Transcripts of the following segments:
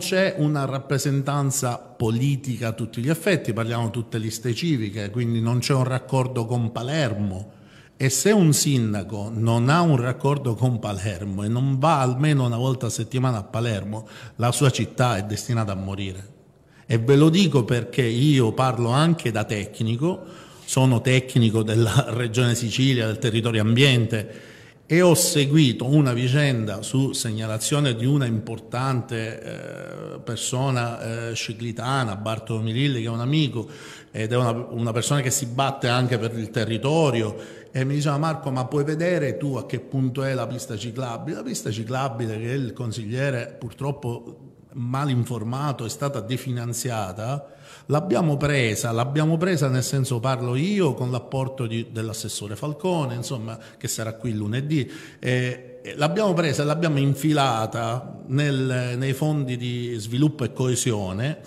c'è una rappresentanza politica a tutti gli effetti, parliamo tutte liste civiche, quindi non c'è un raccordo con Palermo. E se un sindaco non ha un raccordo con Palermo e non va almeno una volta a settimana a Palermo, la sua città è destinata a morire. E ve lo dico perché io parlo anche da tecnico, sono tecnico della Regione Sicilia, del territorio ambiente e ho seguito una vicenda su segnalazione di una importante eh, persona eh, ciclitana, Bartolo Mililli, che è un amico ed è una, una, persona che si batte anche per il territorio e mi diceva Marco ma puoi vedere tu a che punto è la pista ciclabile? La pista ciclabile che il consigliere purtroppo mal informato, è stata definanziata, l'abbiamo presa, l'abbiamo presa nel senso parlo io con l'apporto di, dell'assessore Falcone, insomma, che sarà qui lunedì. Eh, l'abbiamo presa e l'abbiamo infilata nel, nei fondi di sviluppo e coesione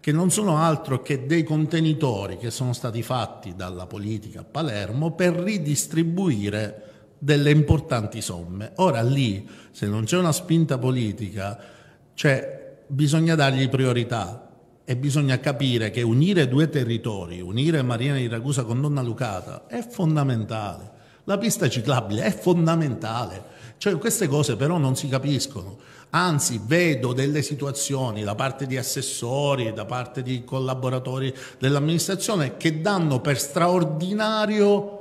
che non sono altro che dei contenitori che sono stati fatti dalla politica a Palermo per ridistribuire delle importanti somme. Ora lì, se non c'è una spinta politica, cioè bisogna dargli priorità e bisogna capire che unire due territori, unire Marina di Ragusa con Donna Lucata è fondamentale. La pista ciclabile è fondamentale. Cioè queste cose però non si capiscono. Anzi, vedo delle situazioni da parte di assessori, da parte di collaboratori dell'amministrazione che danno per straordinario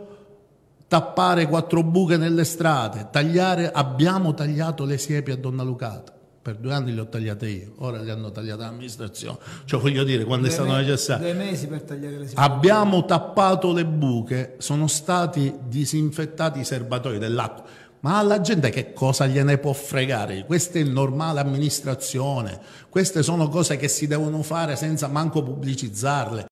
tappare quattro buche nelle strade, tagliare, abbiamo tagliato le siepi a Donna Lucata per due anni li ho tagliate io, ora li hanno tagliate l'amministrazione. Cioè voglio dire, quando due è stato me- necessario. Due mesi per tagliare le spazzature. Abbiamo tappato le buche, sono stati disinfettati i serbatoi dell'acqua. Ma alla gente che cosa gliene può fregare? Questa è normale amministrazione, queste sono cose che si devono fare senza manco pubblicizzarle.